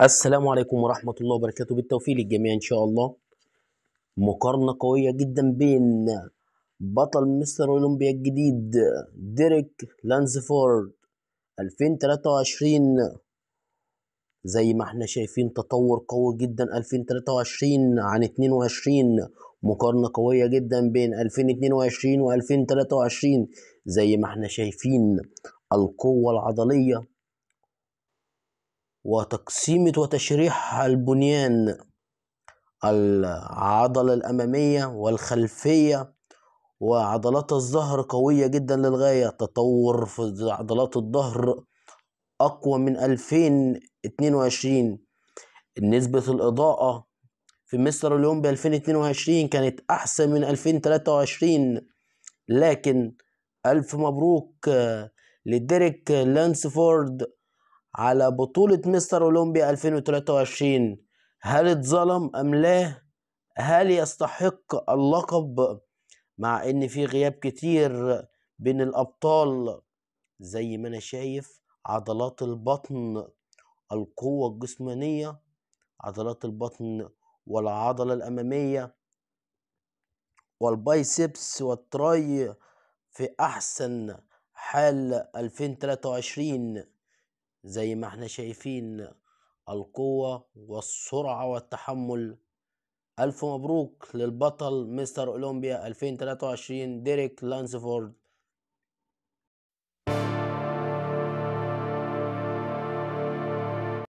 السلام عليكم ورحمة الله وبركاته بالتوفيق للجميع إن شاء الله مقارنة قوية جدا بين بطل مستر أولمبيا الجديد ديريك لانزفورد 2023 زي ما احنا شايفين تطور قوي جدا 2023 عن 22 مقارنة قوية جدا بين 2022 و 2023 زي ما احنا شايفين القوة العضلية وتقسيمة وتشريح البنيان العضلة الأمامية والخلفية وعضلات الظهر قوية جدا للغاية تطور في عضلات الظهر أقوى من 2022 نسبة الإضاءة في مستر الأولمبي 2022 كانت أحسن من 2023 لكن ألف مبروك لديريك لانسفورد على بطولة مستر أولمبيا 2023 هل اتظلم أم لا؟ هل يستحق اللقب؟ مع إن في غياب كتير بين الأبطال زي ما أنا شايف عضلات البطن القوة الجسمانية عضلات البطن والعضلة الأمامية والبايسبس والتراي في أحسن حال 2023 زي ما احنا شايفين القوة والسرعة والتحمل ألف مبروك للبطل مستر أولمبيا 2023 ديريك لانسفورد